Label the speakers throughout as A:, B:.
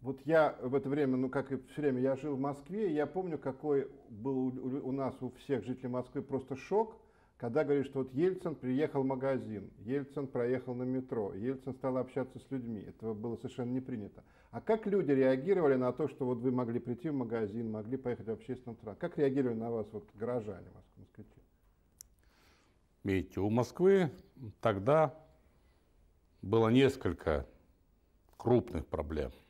A: вот я в это время, ну как и все время, я жил в Москве, я помню, какой был у, нас, у всех жителей Москвы просто шок, когда говорит, что вот Ельцин приехал в магазин, Ельцин проехал на метро, Ельцин стал общаться с людьми. Этого было совершенно не принято. А как люди реагировали на то, что вот вы могли прийти в магазин, могли поехать в общественном транспорте? Как реагировали на вас вот горожане, москвичи?
B: Видите, у Москвы тогда было несколько крупных проблем –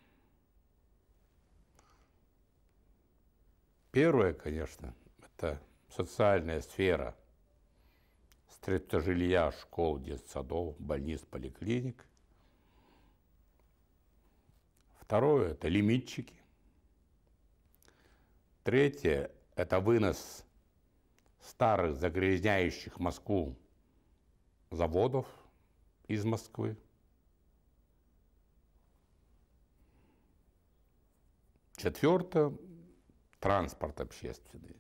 B: Первое, конечно, это социальная сфера средства жилья, школ, детсадов, больниц, поликлиник. Второе – это лимитчики. Третье – это вынос старых загрязняющих Москву заводов из Москвы. Четвертое транспорт общественный.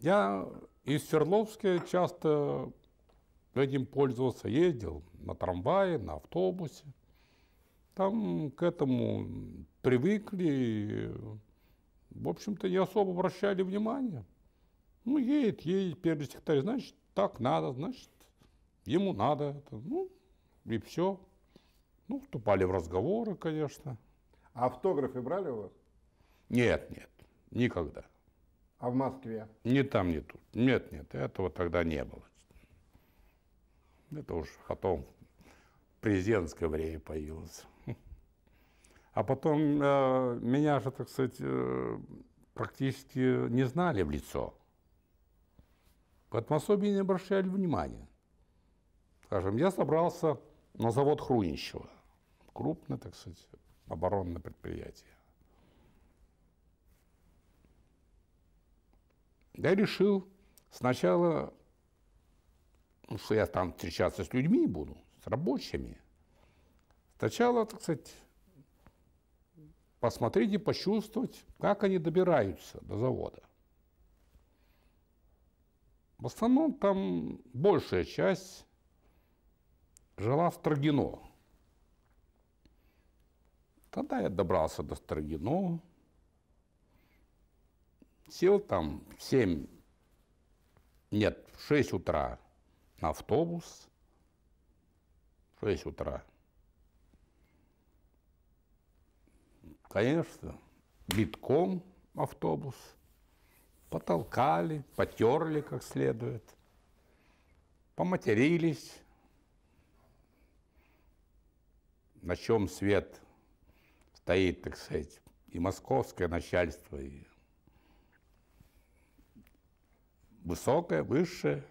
B: Я из Свердловска часто этим пользовался, ездил на трамвае, на автобусе. Там к этому привыкли, в общем-то, не особо обращали внимания. Ну, едет, едет первый секретарь, значит, так надо, значит, ему надо. Это, ну, и все. Ну, вступали в разговоры, конечно
A: автографы брали у вас?
B: Нет, нет, никогда.
A: А в Москве?
B: Ни там, ни тут. Нет, нет, этого тогда не было. Это уж потом президентское время появилось. А потом э, меня же, так сказать, э, практически не знали в лицо. Поэтому особенно не обращали внимания. Скажем, я собрался на завод Хрунищева. Крупный, так сказать, оборонное предприятие. Я решил сначала, ну, что я там встречаться с людьми буду, с рабочими. Сначала, так сказать, посмотреть и почувствовать, как они добираются до завода. В основном там большая часть жила в Трогино. Тогда я добрался до Строгино, сел там в 7, нет, в 6 утра на автобус, в 6 утра. Конечно, битком автобус, потолкали, потерли как следует, поматерились, на чем свет – стоит, так сказать, и московское начальство, и высокое, высшее.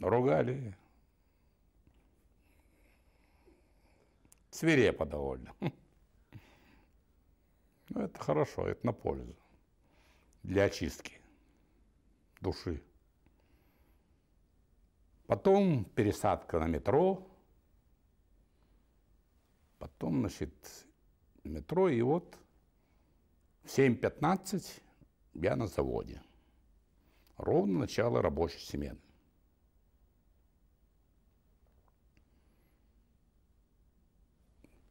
B: Ругали. Свирепо довольно. Ну, это хорошо, это на пользу. Для очистки души. Потом пересадка на метро – потом, значит, метро, и вот в 7.15 я на заводе. Ровно начало рабочей смены.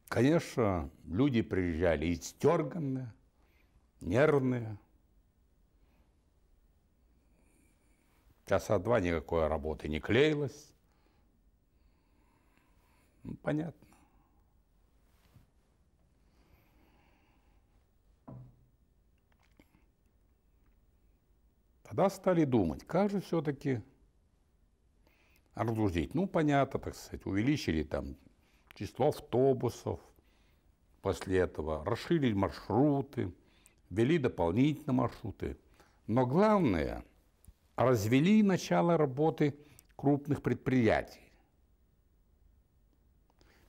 B: Конечно, люди приезжали истерганные, нервные. Часа два никакой работы не клеилось. Ну, понятно. Тогда стали думать, как же все-таки разгрузить. Ну, понятно, так сказать, увеличили там число автобусов после этого, расширили маршруты, ввели дополнительные маршруты. Но главное, развели начало работы крупных предприятий.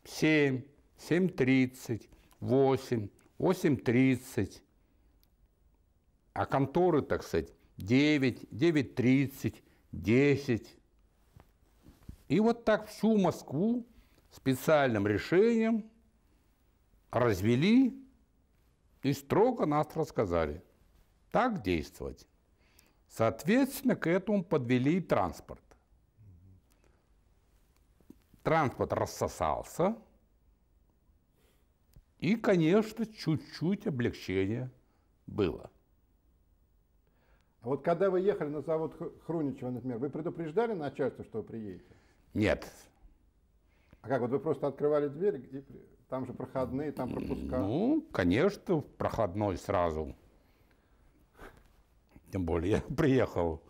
B: 7, 7.30, 8, 8.30. А конторы, так сказать, 9, 9.30, 10. И вот так всю Москву специальным решением развели и строго нас рассказали. Так действовать. Соответственно, к этому подвели и транспорт. Транспорт рассосался. И, конечно, чуть-чуть облегчение было.
A: А вот когда вы ехали на завод Хруничева, например, вы предупреждали начальство, что вы приедете? Нет. А как, вот вы просто открывали дверь, и там же проходные, там пропуска?
B: Ну, конечно, проходной сразу. Тем более я приехал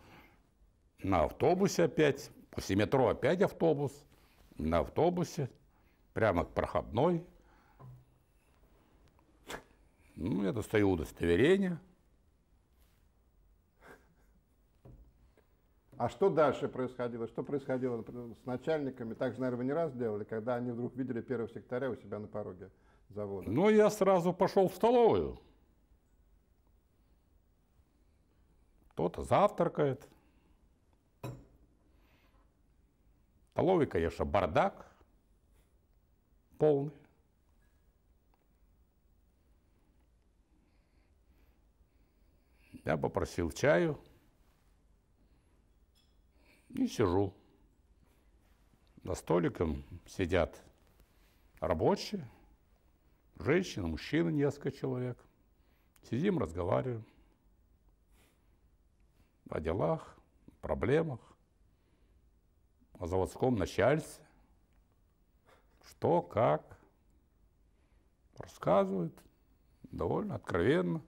B: на автобусе опять, после метро опять автобус, на автобусе, прямо к проходной. Ну, я достаю удостоверение,
A: А что дальше происходило? Что происходило с начальниками? Так же, наверное, вы не раз делали, когда они вдруг видели первого секретаря у себя на пороге завода.
B: Ну, я сразу пошел в столовую. Кто-то завтракает. В конечно, бардак полный. Я попросил чаю. И сижу. На столиком сидят рабочие, женщина, мужчина, несколько человек. Сидим, разговариваем о делах, проблемах, о заводском начальстве, что, как. Рассказывают довольно откровенно.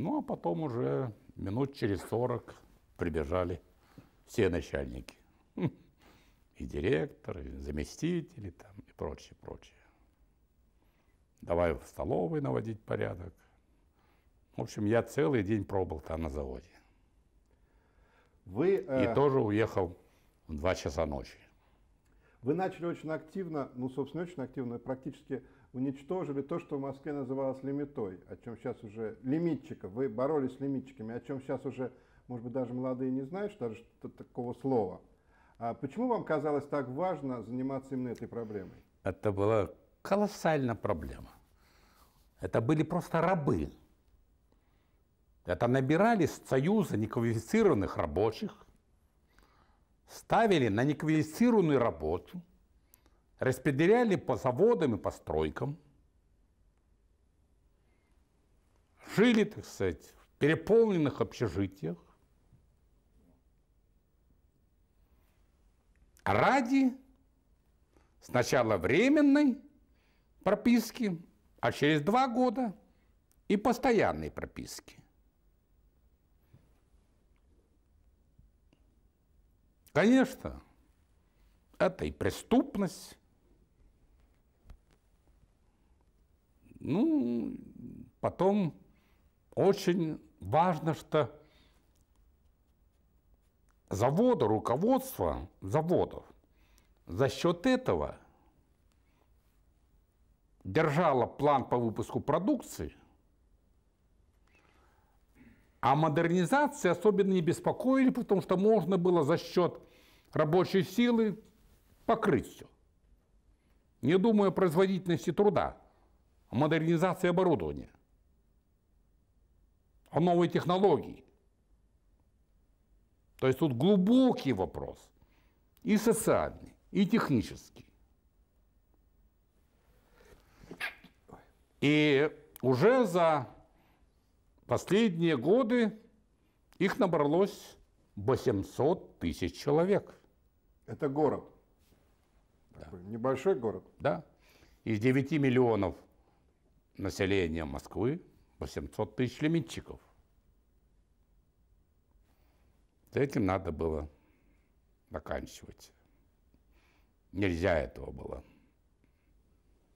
B: Ну, а потом уже минут через сорок прибежали все начальники. Хм. И директор, и заместители там, и прочее, прочее. Давай в столовой наводить порядок. В общем, я целый день пробыл там на заводе. Вы, э... И тоже уехал в 2 часа ночи.
A: Вы начали очень активно, ну, собственно, очень активно, практически уничтожили то, что в Москве называлось лимитой, о чем сейчас уже лимитчиков, вы боролись с лимитчиками, о чем сейчас уже, может быть, даже молодые не знают, что даже что такого слова. А почему вам казалось так важно заниматься именно этой проблемой?
B: Это была колоссальная проблема. Это были просто рабы. Это набирались союза неквалифицированных рабочих, ставили на неквалифицированную работу – распределяли по заводам и по стройкам, жили, так сказать, в переполненных общежитиях ради сначала временной прописки, а через два года и постоянной прописки. Конечно, это и преступность, Ну, потом очень важно, что завода, руководство заводов за счет этого держало план по выпуску продукции, а модернизации особенно не беспокоили, потому что можно было за счет рабочей силы покрыть все, не думаю о производительности труда модернизации оборудования, о а новой технологии. То есть тут глубокий вопрос, и социальный, и технический. И уже за последние годы их набралось 800 тысяч человек. Это город. Да. Небольшой город. Да. Из 9 миллионов население Москвы 800 тысяч лимитчиков. С этим надо было заканчивать. Нельзя этого было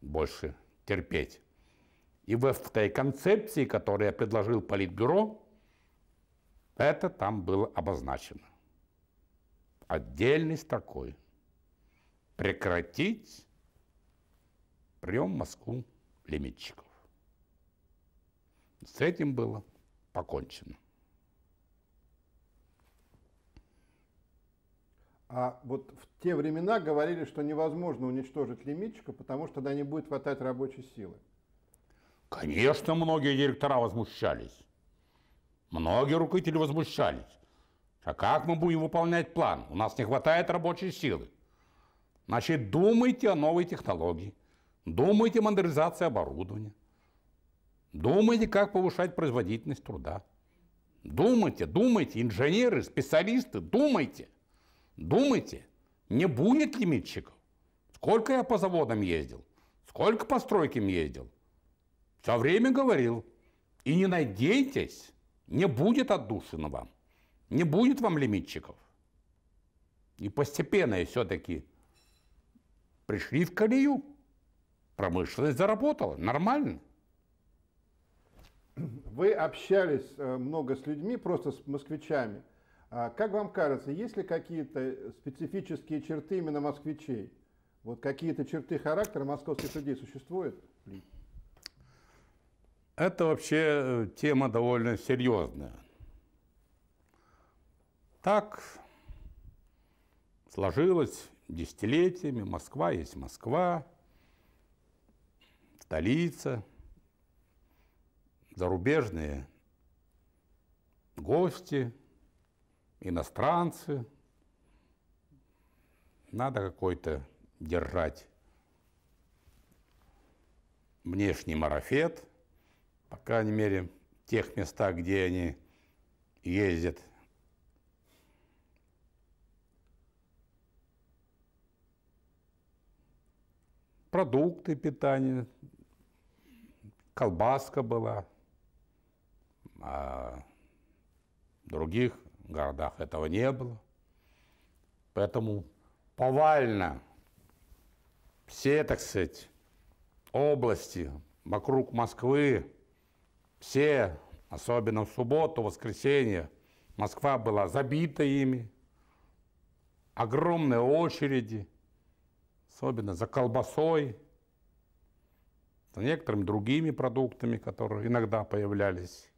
B: больше терпеть. И в этой концепции, которую я предложил Политбюро, это там было обозначено. Отдельность такой. Прекратить прием в Москву лимитчиков. С этим было покончено.
A: А вот в те времена говорили, что невозможно уничтожить лимитчика, потому что тогда не будет хватать рабочей силы.
B: Конечно, многие директора возмущались. Многие руководители возмущались. А как мы будем выполнять план? У нас не хватает рабочей силы. Значит, думайте о новой технологии. Думайте о модернизации оборудования. Думайте, как повышать производительность труда. Думайте, думайте, инженеры, специалисты, думайте. Думайте, не будет лимитчиков. Сколько я по заводам ездил, сколько по стройкам ездил. Все время говорил. И не надейтесь, не будет отдушина вам. Не будет вам лимитчиков. И постепенно все-таки пришли в колею. Промышленность заработала, нормально.
A: Вы общались э, много с людьми, просто с москвичами. А как вам кажется, есть ли какие-то специфические черты именно москвичей? Вот какие-то черты характера московских людей существуют?
B: Это вообще э, тема довольно серьезная. Так сложилось десятилетиями. Москва есть Москва столица, зарубежные гости, иностранцы. Надо какой-то держать внешний марафет, по крайней мере, в тех местах, где они ездят. Продукты питания колбаска была. А в других городах этого не было. Поэтому повально все, так сказать, области вокруг Москвы, все, особенно в субботу, воскресенье, Москва была забита ими. Огромные очереди, особенно за колбасой – некоторыми другими продуктами, которые иногда появлялись.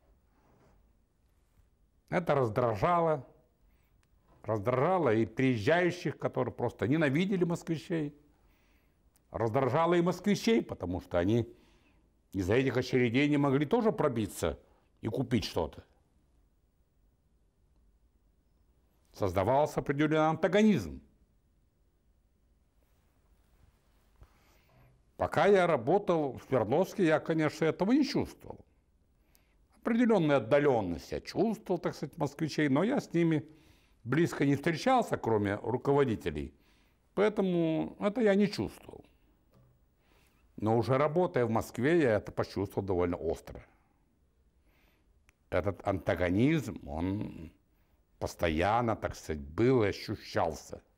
B: Это раздражало, раздражало и приезжающих, которые просто ненавидели москвичей, раздражало и москвичей, потому что они из-за этих очередей не могли тоже пробиться и купить что-то. Создавался определенный антагонизм – Пока я работал в Свердловске, я, конечно, этого не чувствовал. Определенную отдаленность я чувствовал, так сказать, москвичей, но я с ними близко не встречался, кроме руководителей. Поэтому это я не чувствовал. Но уже работая в Москве, я это почувствовал довольно остро. Этот антагонизм, он постоянно, так сказать, был и ощущался –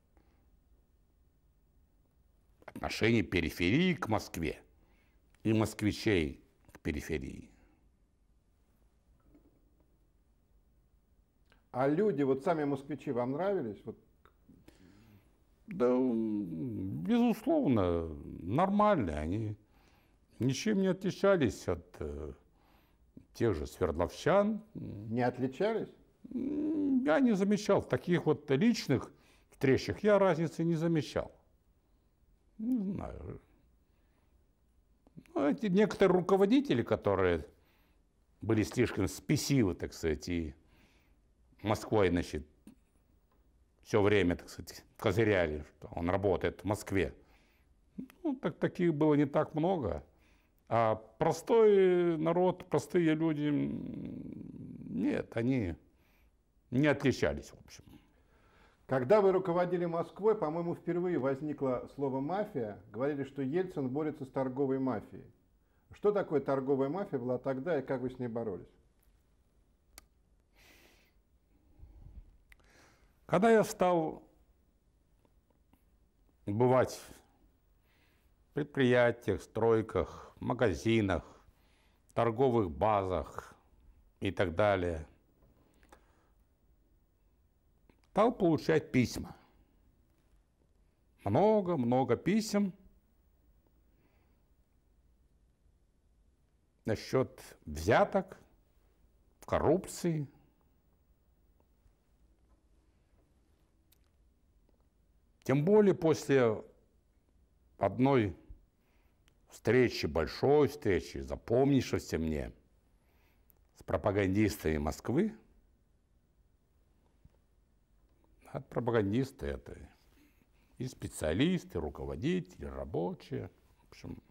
B: отношение периферии к Москве и москвичей к периферии.
A: А люди, вот сами москвичи вам нравились? Вот. Да, безусловно,
B: нормальные они. Ничем не отличались от э, тех же свердловчан. Не отличались? Я не замечал. В таких вот личных встречах я разницы не замечал. Ну, не знаю. Ну, эти некоторые руководители, которые были слишком спесивы, так сказать, и Москвой, значит, все время, так сказать, козыряли, что он работает в Москве. Ну, так таких было не так много. А простой народ, простые люди, нет, они не отличались,
A: в общем. Когда вы руководили Москвой, по-моему, впервые возникло слово «мафия». Говорили, что Ельцин борется с торговой мафией. Что такое торговая мафия была тогда и как вы с ней боролись? Когда я стал
B: бывать в предприятиях, стройках, магазинах, торговых базах и так далее – стал получать письма. Много-много писем насчет взяток, коррупции. Тем более после одной встречи, большой встречи, запомнившейся мне с пропагандистами Москвы, от пропагандисты это. И специалисты, руководители, рабочие, в общем,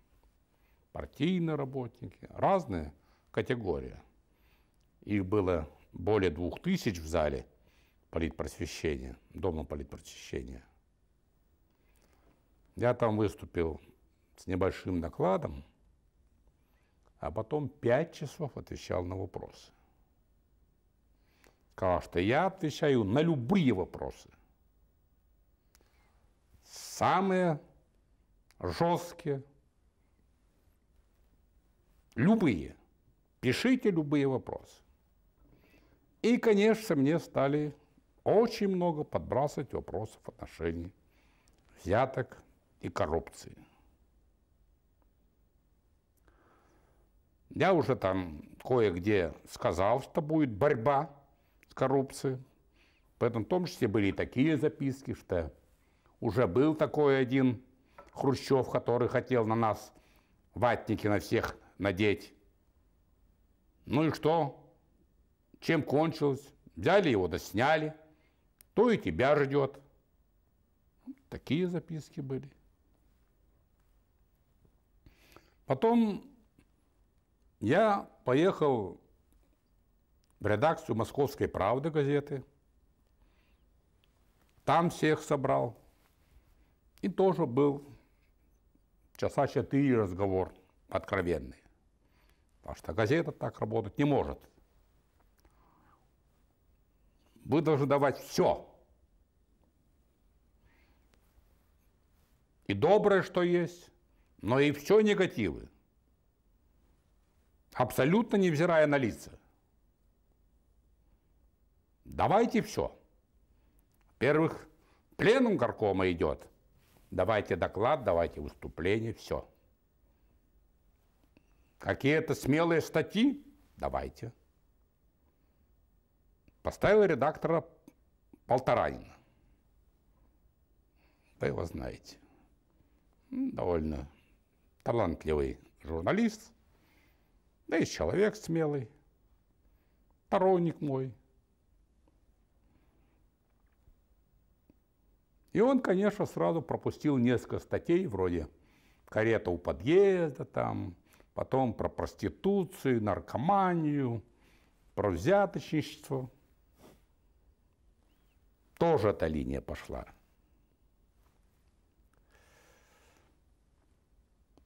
B: партийные работники. Разные категории. Их было более двух тысяч в зале политпросвещения, дома политпросвещения. Я там выступил с небольшим докладом, а потом пять часов отвечал на вопросы сказала, что я отвечаю на любые вопросы. Самые жесткие, любые. Пишите любые вопросы. И, конечно, мне стали очень много подбрасывать вопросов в отношении взяток и коррупции. Я уже там кое-где сказал, что будет борьба коррупции. Поэтому в том числе были и такие записки, что уже был такой один Хрущев, который хотел на нас ватники на всех надеть. Ну и что? Чем кончилось? Взяли его, да сняли. То и тебя ждет. Такие записки были. Потом я поехал в редакцию «Московской правды» газеты. Там всех собрал. И тоже был часа четыре разговор откровенный. Потому что газета так работать не может. Вы должны давать все. И доброе, что есть, но и все негативы. Абсолютно невзирая на лица давайте все. Во-первых, пленум горкома идет. Давайте доклад, давайте выступление, все. Какие-то смелые статьи? Давайте. Поставил редактора Полторанина. Вы его знаете. Довольно талантливый журналист, да и человек смелый, сторонник мой – И он, конечно, сразу пропустил несколько статей вроде «Карета у подъезда», там, потом про проституцию, наркоманию, про взяточничество. Тоже эта линия пошла.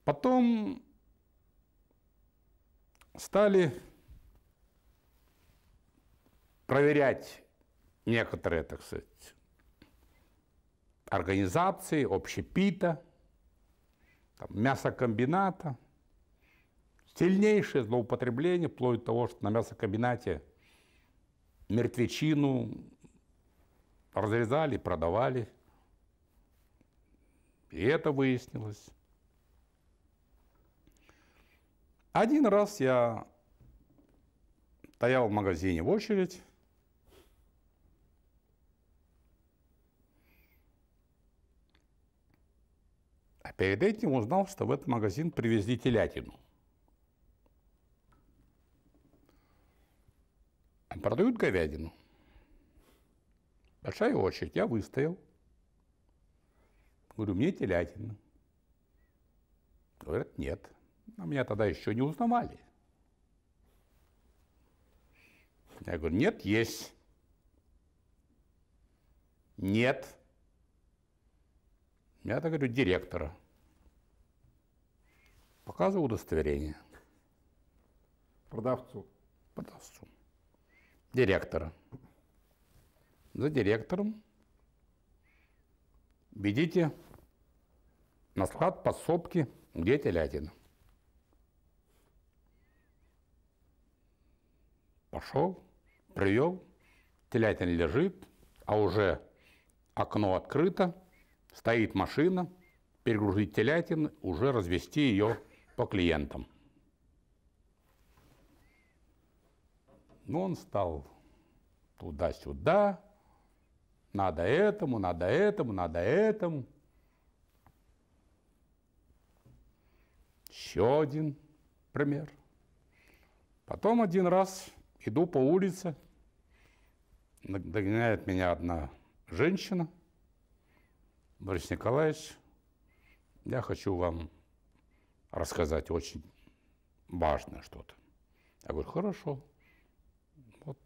B: Потом стали проверять некоторые, так сказать, организации, общепита, там, мясокомбината. Сильнейшее злоупотребление, вплоть до того, что на мясокомбинате мертвечину разрезали, продавали. И это выяснилось. Один раз я стоял в магазине в очередь, А перед этим узнал, что в этот магазин привезли телятину. продают говядину. Большая очередь. Я выстоял. Говорю, мне телятина. Говорят, нет. А меня тогда еще не узнавали. Я говорю, нет, есть. Нет. Я так говорю, директора. Показываю удостоверение.
A: Продавцу? Продавцу.
B: Директора. За директором ведите на склад подсобки, где телятина. Пошел, привел, телятина лежит, а уже окно открыто, стоит машина, перегрузить телятину, уже развести ее по клиентам. Но ну, он стал туда-сюда, надо этому, надо этому, надо этому. Еще один пример. Потом один раз иду по улице, догоняет меня одна женщина. Борис Николаевич, я хочу вам рассказать очень важное что-то. Я говорю, хорошо, вот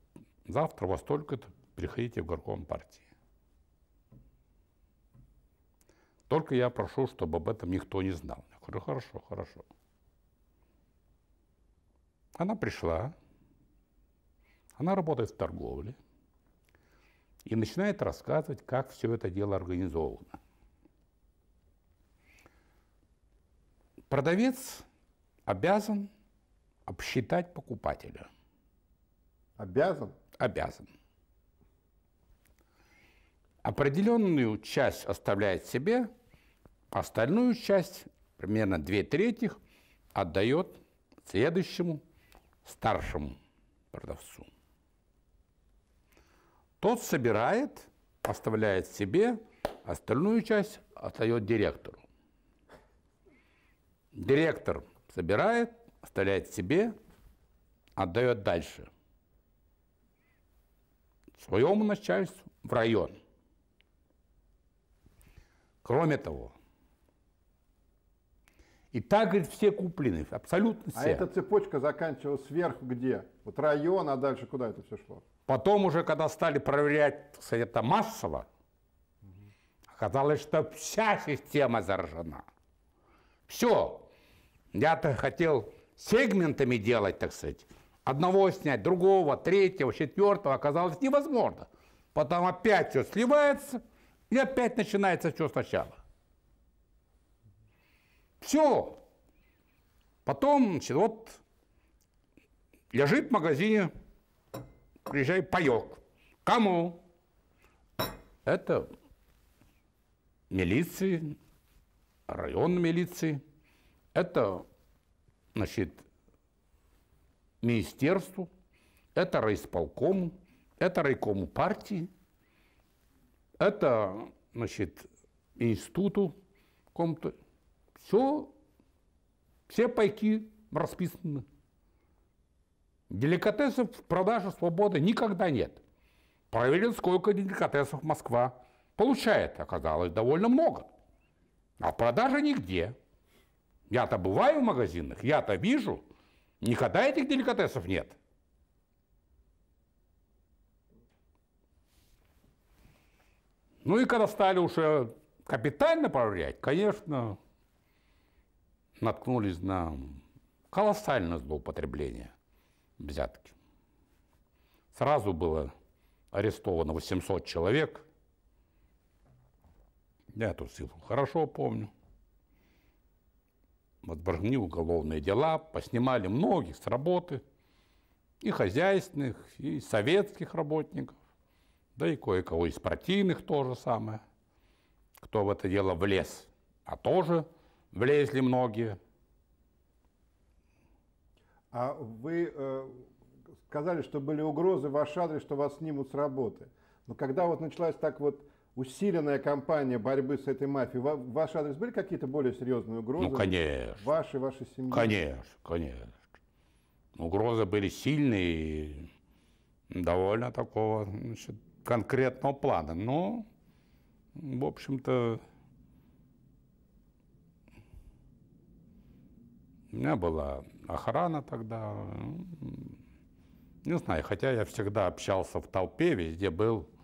B: завтра во столько-то приходите в горком партии. Только я прошу, чтобы об этом никто не знал. Я говорю, хорошо, хорошо. Она пришла, она работает в торговле и начинает рассказывать, как все это дело организовано. Продавец обязан обсчитать покупателя. Обязан? Обязан. Определенную часть оставляет себе, остальную часть, примерно две трети, отдает следующему старшему продавцу. Тот собирает, оставляет себе, остальную часть отдает директору. Директор собирает, оставляет себе, отдает дальше. Своему начальству в район. Кроме того, и так, говорит, все куплены, абсолютно а все. А эта
A: цепочка заканчивалась сверху где? Вот район, а дальше куда это все шло?
B: Потом уже, когда стали проверять, кстати, это массово, оказалось, что вся система заражена. Все. Я-то хотел сегментами делать, так сказать. Одного снять, другого, третьего, четвертого оказалось невозможно. Потом опять все сливается, и опять начинается все сначала. Все. Потом, значит, вот лежит в магазине, приезжай, паек. Кому? Это милиции, район милиции это значит, министерству, это райсполкому, это райкому партии, это значит, институту какому-то. Все, все пайки расписаны. Деликатесов в продаже свободы никогда нет. Проверил, сколько деликатесов Москва получает. Оказалось, довольно много. А продажи нигде. Я-то бываю в магазинах, я-то вижу. Никогда этих деликатесов нет. Ну и когда стали уже капитально проверять, конечно, наткнулись на колоссальное злоупотребление взятки. Сразу было арестовано 800 человек. Я эту цифру хорошо помню возбожгли уголовные дела, поснимали многих с работы, и хозяйственных, и советских работников, да и кое-кого из партийных тоже самое, кто в это дело влез, а тоже влезли многие.
A: А вы э, сказали, что были угрозы в ваш адрес, что вас снимут с работы. Но когда вот началась так вот усиленная кампания борьбы с этой мафией, в ваш адрес были какие-то более серьезные угрозы? Ну, конечно. Ваши, ваши семьи? Конечно,
B: конечно. Угрозы были сильные и довольно такого значит, конкретного плана. Но, в общем-то, у меня была охрана тогда. Не знаю, хотя я всегда общался в толпе, везде был –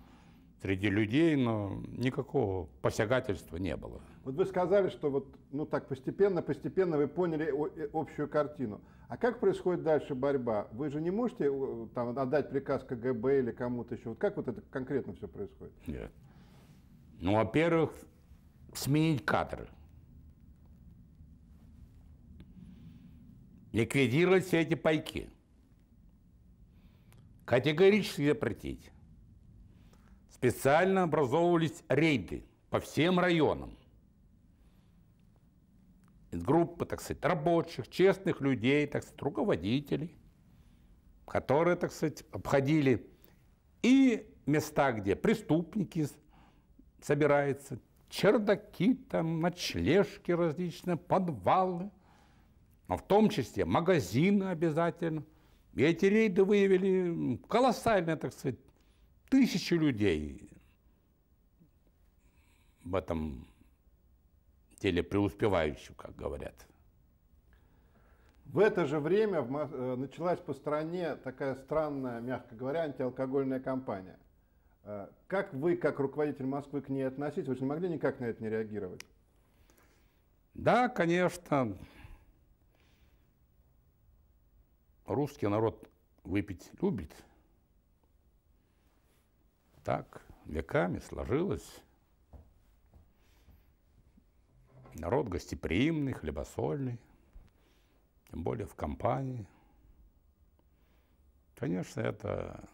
B: среди людей, но никакого посягательства не было.
A: Вот вы сказали, что вот ну так постепенно, постепенно вы поняли э, общую картину. А как происходит дальше борьба? Вы же не можете э, там отдать приказ КГБ или кому-то еще. Вот как вот это конкретно все происходит?
B: Нет. Ну, во-первых, сменить кадры. Ликвидировать все эти пайки. Категорически запретить специально образовывались рейды по всем районам. Из группы, так сказать, рабочих, честных людей, так сказать, руководителей, которые, так сказать, обходили и места, где преступники собираются, чердаки, там, ночлежки различные, подвалы, но а в том числе магазины обязательно. И эти рейды выявили колоссальное, так сказать, тысячи людей в этом деле преуспевающих, как говорят.
A: В это же время э, началась по стране такая странная, мягко говоря, антиалкогольная кампания. Э, как вы, как руководитель Москвы, к ней относитесь? Вы же не могли никак на это не реагировать?
B: Да, конечно. Русский народ выпить любит – так веками сложилось. Народ гостеприимный, хлебосольный, тем более в компании. Конечно, это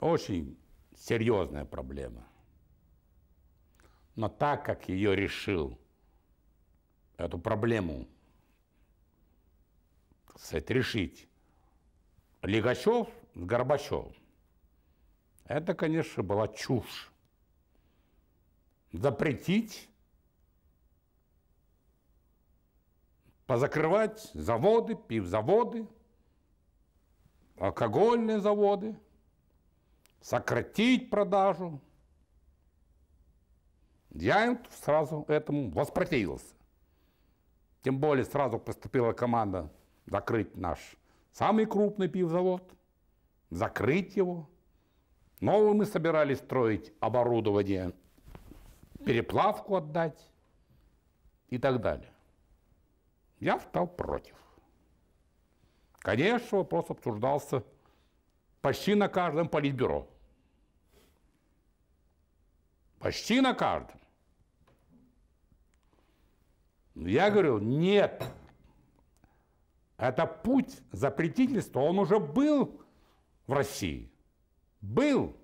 B: очень серьезная проблема. Но так как ее решил, эту проблему, так сказать, решить Лигачев с Горбачевым. Это, конечно, была чушь. Запретить, позакрывать заводы, пивзаводы, алкогольные заводы, сократить продажу. Я сразу этому воспротивился. Тем более сразу поступила команда закрыть наш самый крупный пивзавод, закрыть его. Новый мы собирались строить оборудование, переплавку отдать и так далее. Я встал против. Конечно, вопрос обсуждался почти на каждом политбюро. Почти на каждом. Я говорил, нет, это путь запретительства, он уже был в России. Был.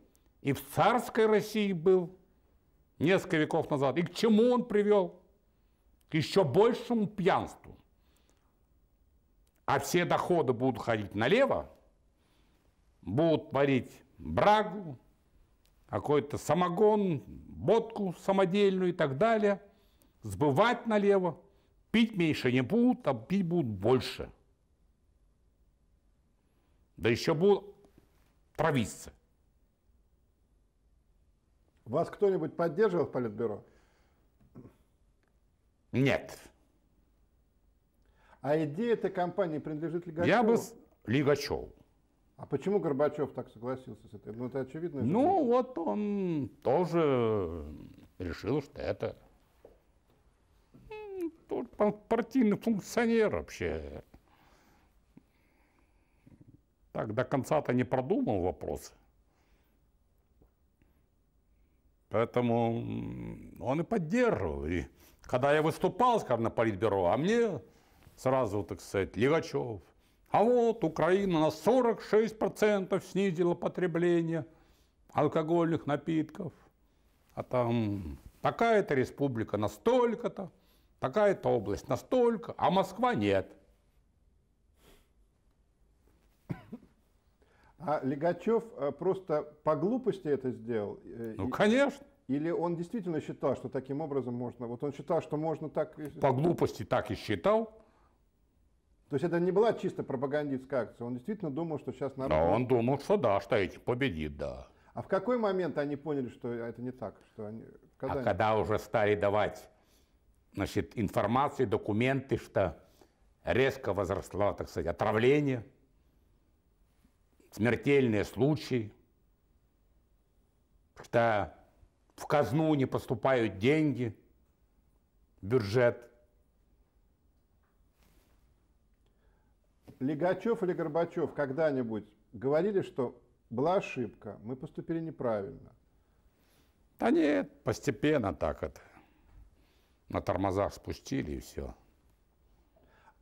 B: И в царской России был несколько веков назад. И к чему он привел? К еще большему пьянству. А все доходы будут ходить налево, будут творить брагу, какой-то самогон, водку самодельную и так далее, сбывать налево, пить меньше не будут, а пить будут больше – да еще был травиться.
A: Вас кто-нибудь поддерживал в Политбюро? Нет. А идея этой компании принадлежит Лигачеву? Я бы с...
B: Лигачеву.
A: А почему Горбачев так согласился с этой? Ну, это очевидно. ну,
B: было. вот он тоже решил, что это партийный функционер вообще так до конца-то не продумал вопрос. Поэтому он и поддерживал. И когда я выступал, скажем, на Политбюро, а мне сразу, так сказать, Лигачев, а вот Украина на 46% снизила потребление алкогольных напитков, а там такая-то республика настолько-то, такая-то область настолько, а Москва нет –
A: А Легачев э, просто по глупости это сделал? Э, ну, и... конечно. Или он действительно считал, что таким образом можно... Вот он считал, что можно так... По глупости
B: так и считал.
A: То есть это не была чисто пропагандистская акция. Он действительно думал, что сейчас народ... Да, он
B: думал, что да, что эти победит, да.
A: А в какой момент они поняли, что это не так? Что они... А когда а они...
B: когда уже стали давать значит, информацию, документы, что резко возросло, так сказать, отравление – смертельные случаи, когда в казну не
A: поступают деньги, бюджет. Легачев или Горбачев когда-нибудь говорили, что была ошибка, мы поступили неправильно?
B: Да нет, постепенно так это. На тормозах спустили и все.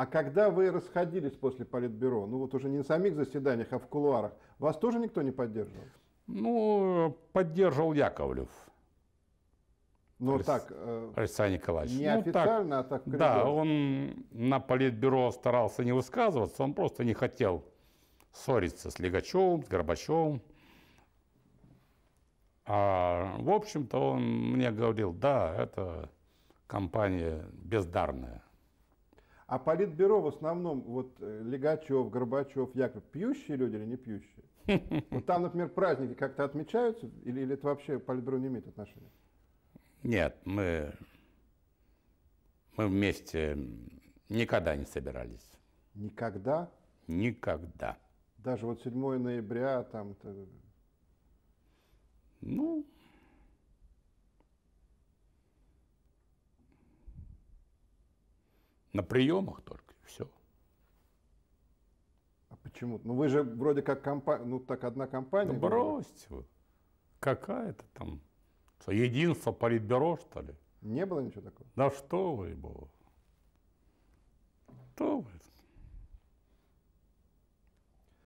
A: А когда вы расходились после Политбюро, ну вот уже не на самих заседаниях, а в кулуарах, вас тоже никто не поддерживал?
B: Ну, поддерживал Яковлев.
A: Ну Алис... так, э,
B: Александр Николаевич. Не ну, официально, так, а так в Да, он на политбюро старался не высказываться, он просто не хотел ссориться с Лигачевым, с Горбачевым. А, в общем-то, он мне говорил, да, это компания бездарная.
A: А политбюро в основном, вот э, Легачев, Горбачев, Яков, пьющие люди или не пьющие? Вот там, например, праздники как-то отмечаются, или, или это вообще политбюро не имеет отношения?
B: Нет, мы, мы вместе никогда не собирались.
A: Никогда?
B: Никогда.
A: Даже вот 7 ноября там... -то... Ну, На приемах только, все. А почему? Ну вы же вроде как компания, ну так одна компания. Да ну. бросьте вы. Какая-то
B: там единство политбюро, что ли?
A: Не было ничего такого?
B: Да что вы было? Что вы?